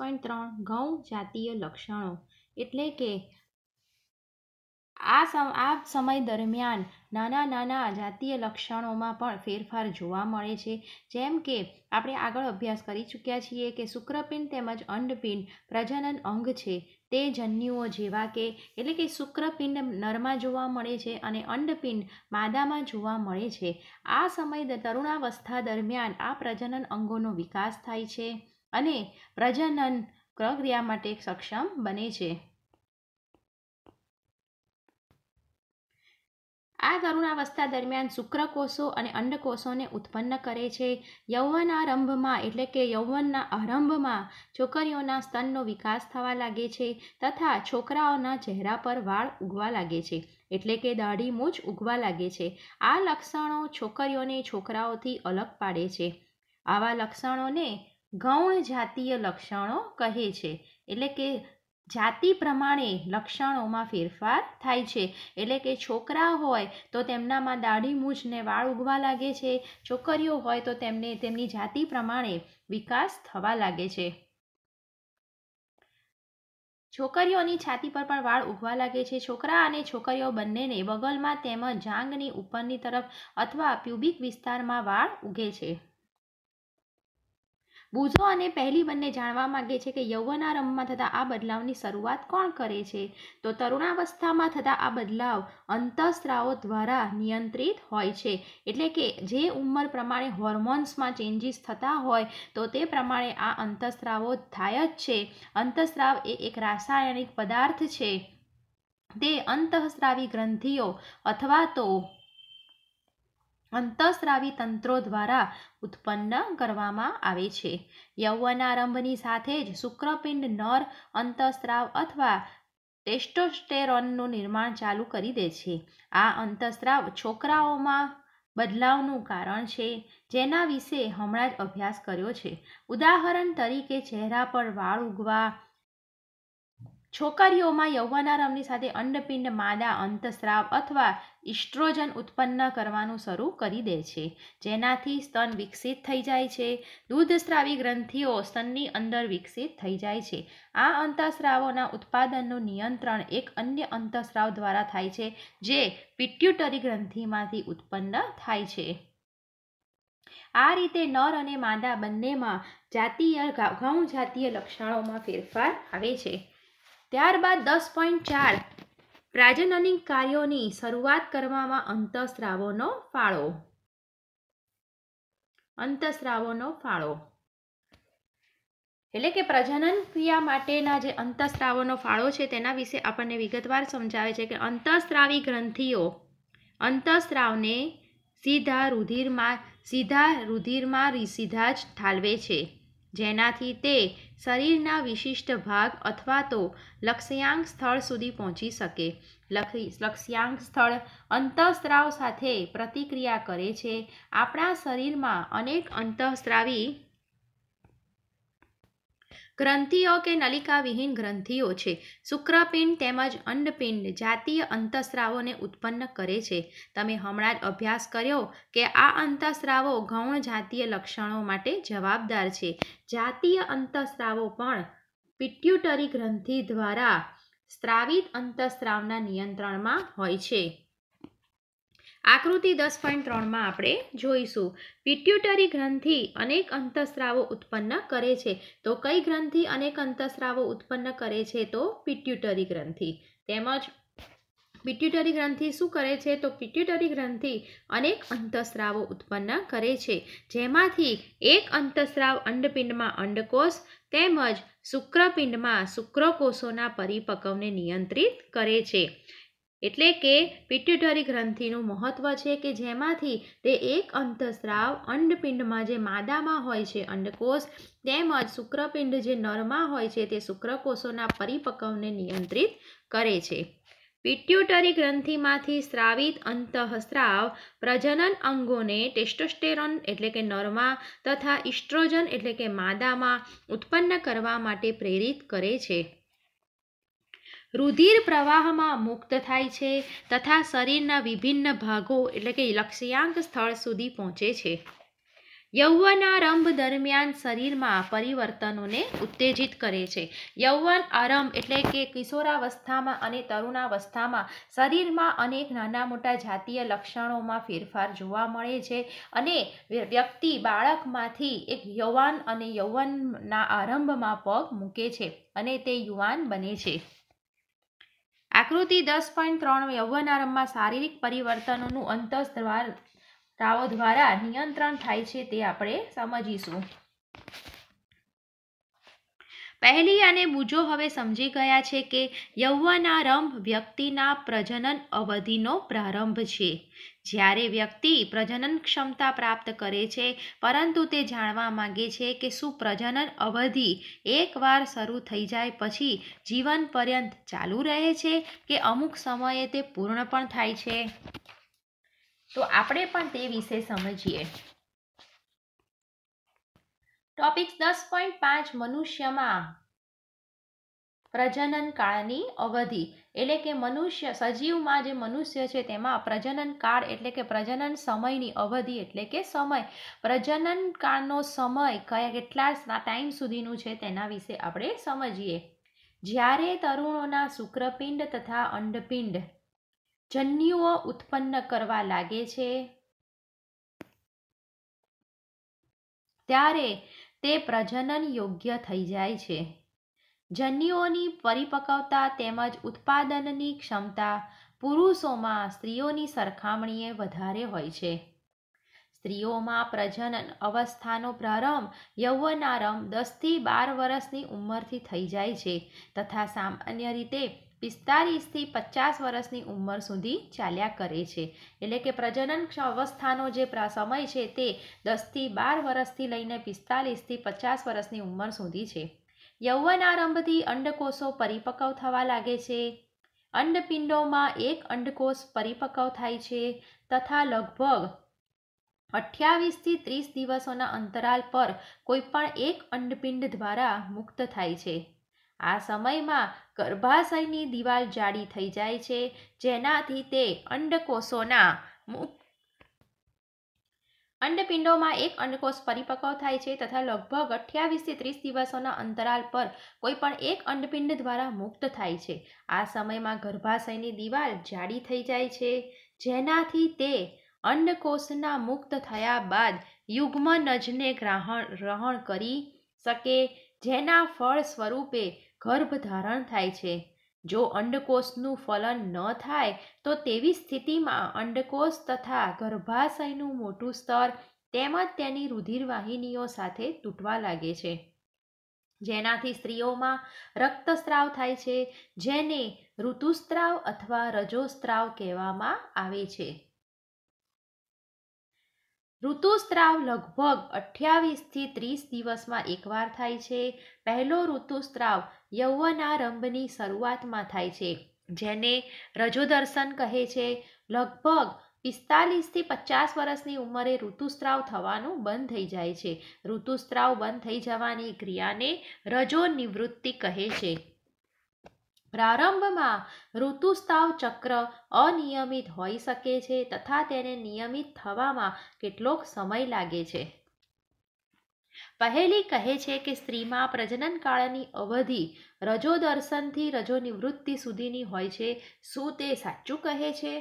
point ત્રણ ઘઉં જાતીય લક્ષણો એટલે કે આ આ સમય દરમિયાન નાના નાના જાતીય લક્ષણોમાં પણ ફેરફાર જોવા મળે છે જેમ કે આપણે આગળ અભ્યાસ કરી ચૂક્યા છીએ કે શુક્રપિંડ તેમજ અંડપિંડ પ્રજનન અંગ છે તે જન્યુઓ જેવા કે એટલે કે શુક્રપિંડ નરમાં જોવા મળે છે અને અંડપિંડ માદામાં જોવા મળે છે આ સમય તરુણાવસ્થા દરમિયાન આ પ્રજનન અંગોનો વિકાસ થાય છે અને પ્રજનન પ્રક્રિયા માટે સક્ષમ બને છે આ તરુણાવસ્થા દરમિયાન શુક્રકોષો અને અંડકોષોને ઉત્પન્ન કરે છે યૌવનારંભમાં એટલે કે યૌવનના આરંભમાં છોકરીઓના સ્તનનો વિકાસ થવા લાગે છે તથા છોકરાઓના ચહેરા પર વાળ ઉગવા લાગે છે એટલે કે દાઢી મૂછ ઉગવા લાગે છે આ લક્ષણો છોકરીઓને છોકરાઓથી અલગ પાડે છે આવા લક્ષણોને ગૌણ જાતીય લક્ષણો કહે છે એટલે કે જાતિ પ્રમાણે લક્ષણોમાં ફેરફાર થાય છે એટલે કે છોકરા હોય તો તેમનામાં દાઢી મૂછને વાળ ઉગવા લાગે છે છોકરીઓ હોય તો તેમને તેમની જાતિ પ્રમાણે વિકાસ થવા લાગે છે છોકરીઓની છાતી પર પણ વાળ ઉગવા લાગે છે છોકરા અને છોકરીઓ બંનેને બગલમાં તેમજ જાંગની ઉપરની તરફ અથવા પ્યુબિક વિસ્તારમાં વાળ ઉગે છે બુઝો અને પહેલી બંને જાણવા માગે છે કે યૌવનારંભમાં થતા આ બદલાવની શરૂઆત કોણ કરે છે તો તરુણાવસ્થામાં થતા આ બદલાવ અંતઃસ્ત્રાવો દ્વારા નિયંત્રિત હોય છે એટલે કે જે ઉંમર પ્રમાણે હોર્મોન્સમાં ચેન્જીસ થતા હોય તો તે પ્રમાણે આ અંતઃસ્ત્રાવો થાય જ છે અંતઃસ્ત્રાવ એ એક રાસાયણિક પદાર્થ છે તે અંતઃસ્ત્રાવી ગ્રંથિઓ અથવા તો અંતઃસ્રાવી તંત્રો દ્વારા ઉત્પન્ન કરવામાં આવે છે યૌવનારંભની સાથે જ શુક્રપિંડ નર અંતઃસ્રાવ અથવા ટેસ્ટોસ્ટેરોનનું નિર્માણ ચાલુ કરી દે છે આ અંતઃસ્રાવ છોકરાઓમાં બદલાવનું કારણ છે જેના વિશે હમણાં જ અભ્યાસ કર્યો છે ઉદાહરણ તરીકે ચહેરા પર વાળ ઉગવા છોકરીઓમાં યૌવનારંભની સાથે અંડપિંડ માદા અંતસ્રાવ અથવા ઇસ્ટ્રોજન ઉત્પન્ન કરવાનું શરૂ કરી દે છે જેનાથી સ્તન વિકસિત થઈ જાય છે દૂધસ્રાવી ગ્રંથિઓ સ્તનની અંદર વિકસિત થઈ જાય છે આ અંતઃસ્રાવોના ઉત્પાદનનું નિયંત્રણ એક અન્ય અંતઃસ્રાવ દ્વારા થાય છે જે પિટ્યુટરી ગ્રંથિમાંથી ઉત્પન્ન થાય છે આ રીતે નર અને માદા બંનેમાં જાતીય ગૌણ જાતીય લક્ષણોમાં ફેરફાર આવે છે ત્યારબાદ દસ પોઈન્ટ ચાર પ્રાજનનિક કાર્યોની શરૂઆત કરવામાં અંતઃસ્રાવોનો ફાળો અંતઃસ્રાવોનો ફાળો એટલે કે પ્રજનન ક્રિયા માટેના જે અંતઃસ્રાવોનો ફાળો છે તેના વિશે આપણને વિગતવાર સમજાવે છે કે અંતઃસ્રાવી ગ્રંથિઓ અંતઃસ્રાવને સીધા રુધિરમાં સીધા રુધિરમાં સીધા જ ઠાલવે છે જેનાથી તે શરીરના વિશિષ્ટ ભાગ અથવા તો લક્ષ્યાંક સ્થળ સુધી પહોંચી શકે લક્ષ્યાંક સ્થળ અંતઃસ્ત્રાવ સાથે પ્રતિક્રિયા કરે છે આપણા શરીરમાં અનેક અંતઃસ્ત્રાવી ગ્રંથિઓ કે નલિકાવિહીન ગ્રંથિઓ છે શુક્રપિંડ તેમજ અંડપિંડ જાતીય અંતઃસ્રાવોને ઉત્પન્ન કરે છે તમે હમણાં જ અભ્યાસ કર્યો કે આ અંતઃસ્રાવો ગૌણ જાતીય લક્ષણો માટે જવાબદાર છે જાતીય અંતઃસ્રાવો પણ પિટ્યુટરી ગ્રંથિ દ્વારા સ્ત્રાવિત અંતઃસ્રાવના નિયંત્રણમાં હોય છે આકૃતિ દસ પોઈન્ટ ત્રણમાં આપણે જોઈશું પિટ્યુટરી ગ્રંથિ અનેક અંતઃસ્રાવો ઉત્પન્ન કરે છે તો કઈ ગ્રંથિ અનેક અંતઃસ્રાવો ઉત્પન્ન કરે છે તો પિટ્યુટરી ગ્રંથિ તેમજ પિટ્યુટરી ગ્રંથિ શું કરે છે તો પિટ્યુટરી ગ્રંથિ અનેક અંતઃસ્રાવો ઉત્પન્ન કરે છે જેમાંથી એક અંતઃસ્રાવ અંડપિંડમાં અંડકોષ તેમજ શુક્રપિંડમાં શુક્રકોષોના પરિપક્વને નિયંત્રિત કરે છે એટલે કે પિટ્યુટરી ગ્રંથિનું મહત્ત્વ છે કે જેમાંથી તે એક અંતઃસ્રાવ અંડપિંડમાં જે માદામાં હોય છે અંડકોષ તેમજ શુક્રપિંડ જે નરમાં હોય છે તે શુક્રકોષોના પરિપક્વને નિયંત્રિત કરે છે પિટ્યુટરી ગ્રંથિમાંથી સ્રાવિત અંતઃસ્રાવ પ્રજનન અંગોને ટેસ્ટોસ્ટેરોન એટલે કે નરમાં તથા ઇસ્ટ્રોજન એટલે કે માદામાં ઉત્પન્ન કરવા માટે પ્રેરિત કરે છે રુધિર પ્રવાહમાં મુક્ત થાય છે તથા શરીરના વિભિન્ન ભાગો એટલે કે લક્ષ્યાંક સ્થળ સુધી પહોંચે છે યૌવન આરંભ દરમિયાન શરીરમાં પરિવર્તનોને ઉત્તેજિત કરે છે યૌવન આરંભ એટલે કે કિશોરાવસ્થામાં અને તરુણાવસ્થામાં શરીરમાં અનેક નાના મોટા જાતીય લક્ષણોમાં ફેરફાર જોવા મળે છે અને વ્યક્તિ બાળકમાંથી એક યૌવાન અને યૌવનના આરંભમાં પગ મૂકે છે અને તે યુવાન બને છે આકૃતિ દસ પોઈન્ટ ત્રણ યૌવનારંભમાં શારીરિક પરિવર્તનોનું અંતસ દ્વારા નિયંત્રણ થાય છે તે આપણે સમજીશું પહેલી અને બુજો હવે સમજી ગયા છે કે યૌવનારંભ વ્યક્તિના પ્રજનન અવધિનો પ્રારંભ છે જ્યારે વ્યક્તિ પ્રજનન ક્ષમતા પ્રાપ્ત કરે છે પરંતુ તે જાણવા માગે છે કે શું પ્રજનન અવધિ એકવાર શરૂ થઈ જાય પછી જીવન પર્યંત ચાલુ રહે છે કે અમુક સમયે તે પૂર્ણ પણ થાય છે તો આપણે પણ તે વિશે સમજીએ ટોપિક દસ પોઈન્ટ પાંચ મનુષ્યમાં પ્રજનન કાળની અવધિ એટલે કે મનુષ્ય સજીવમાં જે મનુષ્ય છે તેમાં પ્રજનન કાળ એટલે કે પ્રજનન સમયની અવધિ એટલે કે સમય પ્રજનન કાળનો સમય કયા કેટલા ટાઈમ સુધીનું છે તેના વિશે આપણે સમજીએ જ્યારે તરુણોના શુક્રપિંડ તથા અંડપિંડ જન્યુઓ ઉત્પન્ન કરવા લાગે છે ત્યારે તે પ્રજનન યોગ્ય થઈ જાય છે જન્યુઓની પરિપક્વતા તેમજ ઉત્પાદનની ક્ષમતા પુરુષોમાં સ્ત્રીઓની સરખામણીએ વધારે હોય છે સ્ત્રીઓમાં પ્રજનન અવસ્થાનો પ્રારંભ યૌવનારંભ દસથી બાર વર્ષની ઉંમરથી થઈ જાય છે તથા સામાન્ય રીતે પિસ્તાલીસથી પચાસ વર્ષની ઉંમર સુધી ચાલ્યા કરે છે એટલે કે પ્રજનન અવસ્થાનો જે સમય છે તે દસથી બાર વર્ષથી લઈને પિસ્તાલીસથી પચાસ વર્ષની ઉંમર સુધી છે યૌવન આરંભથી અંડકોષો પરિપક્વ થવા લાગે છે અંડપિંડોમાં એક અંડકોષ પરિપક્વ થાય છે તથા લગભગ અઠ્યાવીસથી ત્રીસ દિવસોના અંતરાલ પર કોઈપણ એક અંડપિંડ દ્વારા મુક્ત થાય છે આ સમયમાં ગર્ભાશયની દિવાલ જાડી થઈ જાય છે જેનાથી તે અંડકોષોના અંડપિંડોમાં એક અંડકોષ પરિપક્વ થાય છે તથા લગભગ અઠ્યાવીસથી ત્રીસ દિવસોના અંતરાલ પર કોઈપણ એક અંડપિંડ દ્વારા મુક્ત થાય છે આ સમયમાં ગર્ભાશયની દિવાલ જાડી થઈ જાય છે જેનાથી તે અંડકોષના મુક્ત થયા બાદ યુગ્મનજને ગ્રહણ ગ્રહણ કરી શકે જેના ફળ સ્વરૂપે ગર્ભ ધારણ થાય છે જો અંડકોષનું ફલન ન થાય તો તેવી સ્થિતિમાં અંડકોષ તથા ગર્ભાશયનું મોટું સ્તર તેમજ તેની રુધિરવાહિનીઓ સાથે તૂટવા લાગે છે જેનાથી સ્ત્રીઓમાં રક્તસ્રાવ થાય છે જેને ઋતુસ્ત્રાવ અથવા રજોસ્ત્રાવ કહેવામાં આવે છે ઋતુસ્ત્રાવ લગભગ અઠ્યાવીસથી ત્રીસ દિવસમાં એકવાર થાય છે પહેલો ઋતુસ્ત્રાવ યૌવન આરંભની શરૂઆતમાં થાય છે જેને રજોદર્શન કહે છે લગભગ પિસ્તાલીસથી પચાસ વર્ષની ઉંમરે ઋતુસ્ત્રાવ થવાનું બંધ થઈ જાય છે ઋતુસ્ત્રાવ બંધ થઈ જવાની ક્રિયાને રજો નિવૃત્તિ કહે છે પ્રારંભમાં ઋતુસ્રાવ ચક્ર અનિયમિત હોઈ શકે છે તથા તેને નિયમિત થવામાં કેટલોક સમય લાગે છે પહેલી કહે છે કે સ્ત્રીમાં પ્રજનનકાળની અવધિ રજો દર્શનથી રજો નિવૃત્તિ સુધીની હોય છે શું તે સાચું કહે છે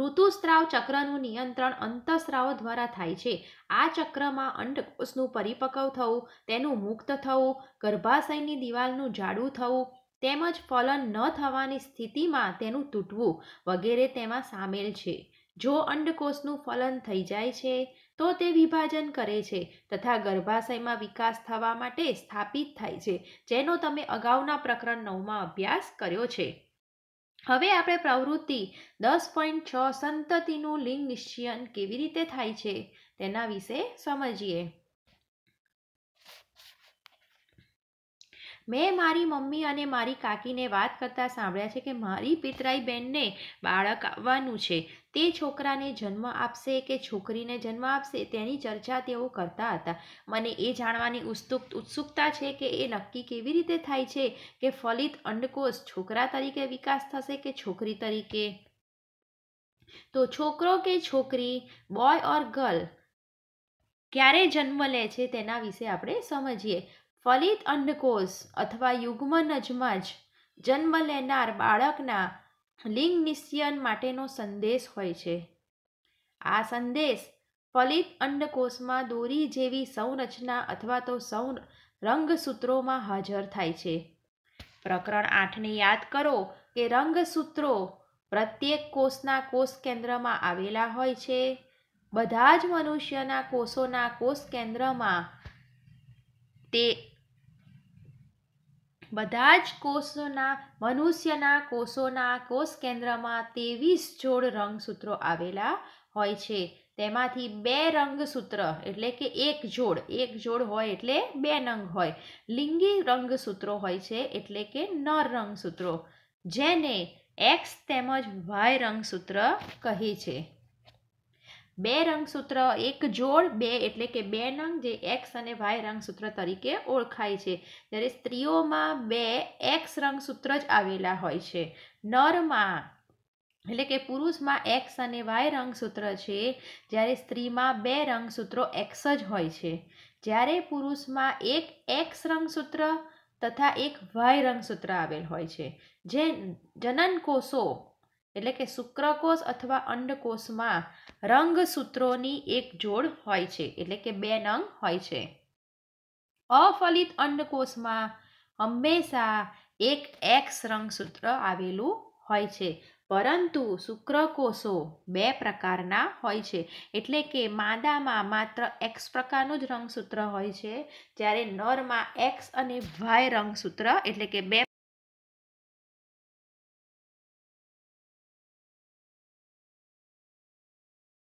ઋતુસ્ત્રાવ ચક્રનું નિયંત્રણ અંતઃસ્રાવ દ્વારા થાય છે આ ચક્રમાં અંડકોષનું પરિપક્વ થવું તેનું મુક્ત થવું ગર્ભાશયની દિવાલનું જાડું થવું તેમજ ફલન ન થવાની સ્થિતિમાં તેનું તૂટવું વગેરે તેમાં સામેલ છે જો અંડકોષનું ફલન થઈ જાય છે તો તે વિભાજન કરે છે તથા ગર્ભાશયમાં વિકાસ થવા માટે સ્થાપિત થાય છે જેનો તમે અગાઉના પ્રકરણ નવમાં અભ્યાસ કર્યો છે હવે આપણે પ્રવૃત્તિ દસ પોઈન્ટ છ સંતતિનું લિંગ નિશ્ચયન કેવી રીતે થાય છે તેના વિશે સમજીએ મેં મારી મમ્મી અને મારી કાકીને વાત કરતાં સાંભળ્યા છે કે મારી પિતરાઈ બહેનને બાળક આવવાનું છે તે છોકરાને જન્મ આપશે કે છોકરીને જન્મ આપશે તેની ચર્ચા તેઓ કરતા હતા મને એ જાણવાની ઉત્સુક ઉત્સુકતા છે કે એ નક્કી કેવી રીતે થાય છે કે ફલિત અંડકોષ છોકરા તરીકે વિકાસ થશે કે છોકરી તરીકે તો છોકરો કે છોકરી બોય ઓર ગર્લ ક્યારે જન્મ લે છે તેના વિશે આપણે સમજીએ ફલિત અંડકોષ અથવા યુગ્મ નજમાં જ જન્મ લેનાર બાળકના લિંગ નિશ્ચયન માટેનો સંદેશ હોય છે આ સંદેશ ફલિત અંડકોષમાં દોરી જેવી સંરચના અથવા તો સૌ રંગસૂત્રોમાં હાજર થાય છે પ્રકરણ આઠને યાદ કરો કે રંગસૂત્રો પ્રત્યેક કોષના કોષ કેન્દ્રમાં આવેલા હોય છે બધા જ મનુષ્યના કોષોના કોષ કેન્દ્રમાં તે બધા જ કોષોના મનુષ્યના કોષોના કોષ કેન્દ્રમાં ત્રેવીસ જોડ રંગસૂત્રો આવેલા હોય છે તેમાંથી બે રંગસૂત્ર એટલે કે એક જોડ એક જોડ હોય એટલે બે રંગ હોય લિંગી રંગસૂત્રો હોય છે એટલે કે નર રંગસૂત્રો જેને એક્સ તેમજ વાય રંગસૂત્ર કહે છે બે રંગસૂત્ર એક જોડ બે એટલે કે બે નંગ જે એક્સ અને વાય રંગસૂત્ર તરીકે ઓળખાય છે જ્યારે સ્ત્રીઓમાં બે એક્સ રંગસૂત્ર જ આવેલા હોય છે નરમાં એટલે કે પુરુષમાં એક્સ અને વાય રંગસૂત્ર છે જ્યારે સ્ત્રીમાં બે રંગસૂત્રો એક્સ જ હોય છે જ્યારે પુરુષમાં એક એક્સ રંગસૂત્ર તથા એક વાય રંગસૂત્ર આવેલ હોય છે જે જનન કોષો એટલે કે શુક્રકોષ અથવા અંડકોષમાં રંગસૂત્રોની એક જોડ હોય છે એટલે કે બે નંગ હોય છે અફલિત અંડકોષમાં હંમેશા એક એક્સ રંગસૂત્ર આવેલું હોય છે પરંતુ શુક્રકોષો બે પ્રકારના હોય છે એટલે કે માદામાં માત્ર એક્સ પ્રકારનું જ રંગસૂત્ર હોય છે જ્યારે નરમાં એક્સ અને વાય રંગસૂત્ર એટલે કે બે